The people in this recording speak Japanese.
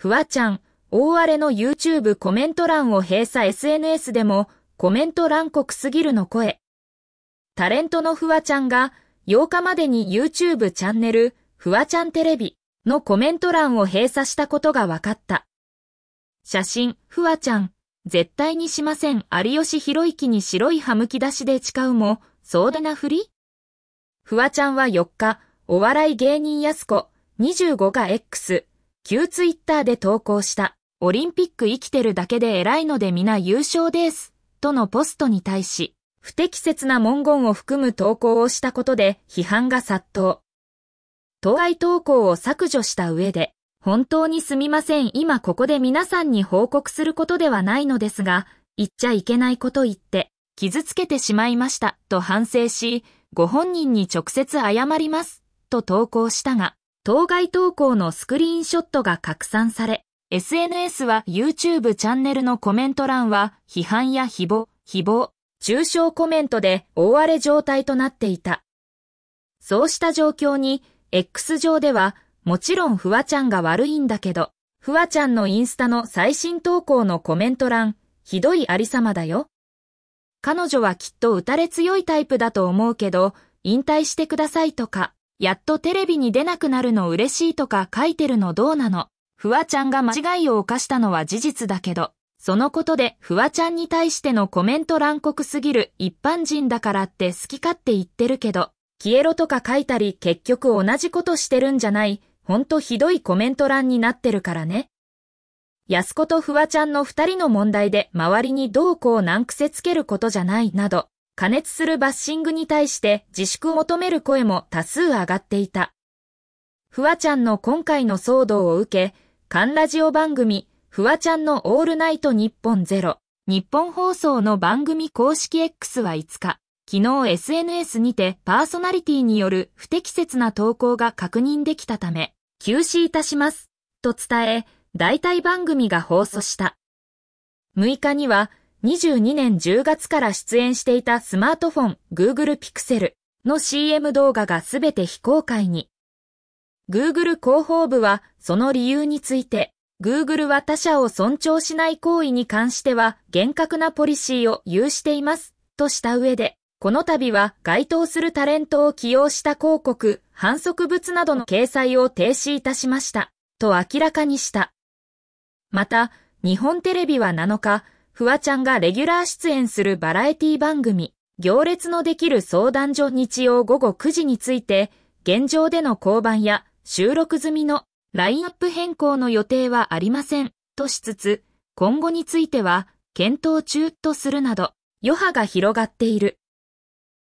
ふわちゃん、大荒れの YouTube コメント欄を閉鎖 SNS でも、コメント欄国すぎるの声。タレントのふわちゃんが、8日までに YouTube チャンネル、ふわちゃんテレビのコメント欄を閉鎖したことが分かった。写真、ふわちゃん、絶対にしません。有吉博之に白い歯向き出しで誓うも、そうでなふりふわちゃんは4日、お笑い芸人やすこ、25が X、旧ツイッターで投稿した、オリンピック生きてるだけで偉いので皆優勝です、とのポストに対し、不適切な文言を含む投稿をしたことで批判が殺到。当該投稿を削除した上で、本当にすみません今ここで皆さんに報告することではないのですが、言っちゃいけないこと言って、傷つけてしまいましたと反省し、ご本人に直接謝りますと投稿したが、当該投稿のスクリーンショットが拡散され、SNS は YouTube チャンネルのコメント欄は批判や誹謗、誹謗、中傷コメントで大荒れ状態となっていた。そうした状況に X 上ではもちろんフワちゃんが悪いんだけど、フワちゃんのインスタの最新投稿のコメント欄、ひどいありさまだよ。彼女はきっと打たれ強いタイプだと思うけど、引退してくださいとか、やっとテレビに出なくなるの嬉しいとか書いてるのどうなのフワちゃんが間違いを犯したのは事実だけど、そのことでフワちゃんに対してのコメント乱酷すぎる一般人だからって好き勝手言ってるけど、消えろとか書いたり結局同じことしてるんじゃない、ほんとひどいコメント欄になってるからね。安子とフワちゃんの二人の問題で周りにどうこう難癖つけることじゃないなど、加熱するバッシングに対して自粛を求める声も多数上がっていた。フワちゃんの今回の騒動を受け、関ラジオ番組、フワちゃんのオールナイト日本ゼロ、日本放送の番組公式 X は5日、昨日 SNS にてパーソナリティによる不適切な投稿が確認できたため、休止いたします、と伝え、代替番組が放送した。6日には、2022年10月から出演していたスマートフォン Google Pixel の CM 動画がすべて非公開に。Google 広報部はその理由について、Google は他者を尊重しない行為に関しては厳格なポリシーを有していますとした上で、この度は該当するタレントを起用した広告、反則物などの掲載を停止いたしましたと明らかにした。また、日本テレビは7日、フワちゃんがレギュラー出演するバラエティ番組、行列のできる相談所日曜午後9時について、現状での降板や収録済みのラインアップ変更の予定はありませんとしつつ、今後については検討中とするなど、余波が広がっている。